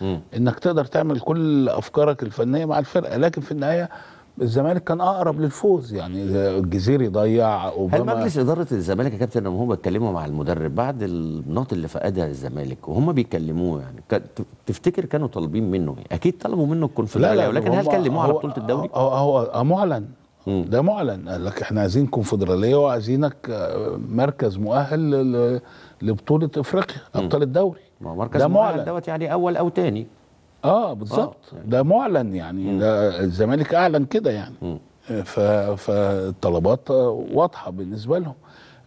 مم. انك تقدر تعمل كل افكارك الفنيه مع الفرقه لكن في النهايه الزمالك كان اقرب للفوز يعني الجزيري ضيع اوباما هل مجلس اداره الزمالك يا كابتن لما هم بيتكلموا مع المدرب بعد النقط اللي فقدها الزمالك وهم بيكلموه يعني تفتكر كانوا طالبين منه إيه؟ اكيد طلبوا منه الكونفدراليه ولكن هل كلموه على بطوله الدوري؟ هو, هو معلن ده معلن قال لك احنا عايزين كونفدراليه وعايزينك آه، مركز مؤهل لبطوله افريقيا ابطال الدوري ما مركز معلن دوت يعني اول او تاني اه بالظبط آه. ده معلن يعني مم. ده الزمالك اعلن كده يعني ف فالطلبات واضحه بالنسبه لهم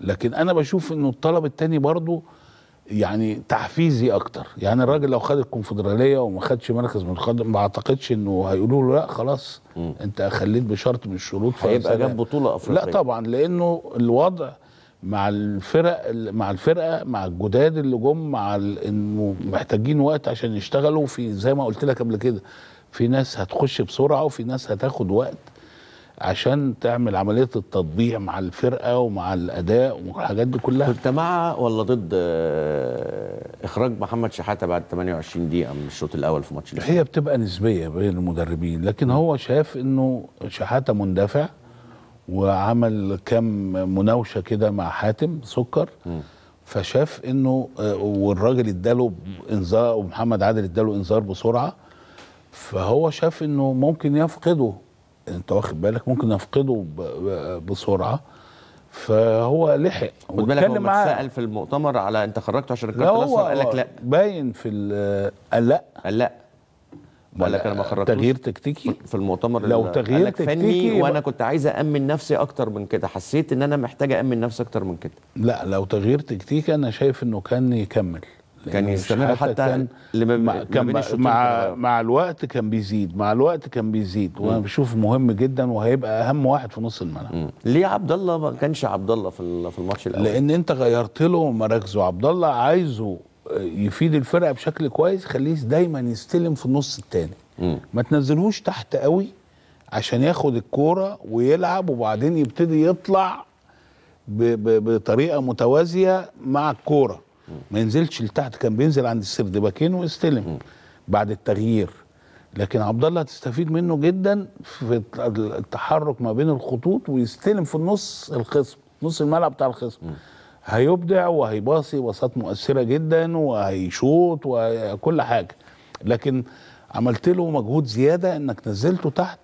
لكن انا بشوف انه الطلب التاني برضه يعني تحفيزي اكتر يعني الراجل لو خد الكونفدراليه وما خدش مركز منخدم ما اعتقدش انه هيقولوا له لا خلاص انت خليت بشرط من الشروط هيبقى جاب بطوله افريقيه لا طبعا لانه الوضع مع الفرق مع الفرقه مع الجداد اللي جم مع انه محتاجين وقت عشان يشتغلوا في زي ما قلت لك قبل كده في ناس هتخش بسرعه وفي ناس هتاخد وقت عشان تعمل عمليه التطبيع مع الفرقه ومع الاداء والحاجات دي كلها كنت مع ولا ضد آه، اخراج محمد شحاته بعد 28 دقيقه من الشوط الاول في ماتش هي بتبقى نسبيه بين المدربين لكن هو شاف انه شحاته مندفع وعمل كام مناوشه كده مع حاتم سكر فشاف انه والراجل اداله انذار ومحمد عادل اداله انذار بسرعه فهو شاف انه ممكن يفقده انت واخد بالك ممكن يفقده بسرعه فهو لحق واتكلم معاه هو اتسال في المؤتمر على انت خرجت عشان الكارت قال لك لا باين في قال لا قال لا ولا كان ما خرجتوش تغيير تكتيكي في المؤتمر لو تغيير تكتيكي فني وانا كنت عايز امن نفسي اكتر من كده حسيت ان انا محتاج امن نفسي اكتر من كده لا لو تغيير تكتيكي انا شايف انه كان يكمل كان يعني يستمر حتى, كان لما كان ما مع, مع الوقت كان بيزيد مع الوقت كان بيزيد وانا بشوف مهم جدا وهيبقى اهم واحد في نص الملعب ليه عبد الله ما كانش عبد الله في الماتش الاول لان انت غيرت له مراكزه عبد الله عايزه يفيد الفرقه بشكل كويس خليه دايما يستلم في النص الثاني ما تنزلهوش تحت قوي عشان ياخد الكوره ويلعب وبعدين يبتدي يطلع بطريقه متوازيه مع الكوره ما ينزلش لتحت كان بينزل عند السردباكين ويستلم بعد التغيير لكن عبد الله هتستفيد منه جدا في التحرك ما بين الخطوط ويستلم في النص الخصم نص الملعب بتاع الخصم هيبدع وهيباصي باصات مؤثره جدا وهيشوط وكل حاجه لكن عملت له مجهود زياده انك نزلته تحت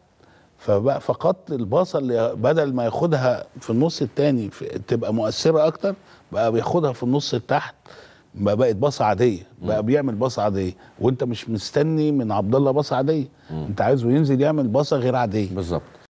فبقى فقدت الباصه اللي بدل ما ياخدها في النص الثاني تبقى مؤثره اكتر بقى بياخدها في النص تحت بقى بقت باصه عاديه بقى بيعمل باصه عاديه وانت مش مستني من عبد الله باصه عاديه انت عايزه ينزل يعمل باصه غير عاديه بالظبط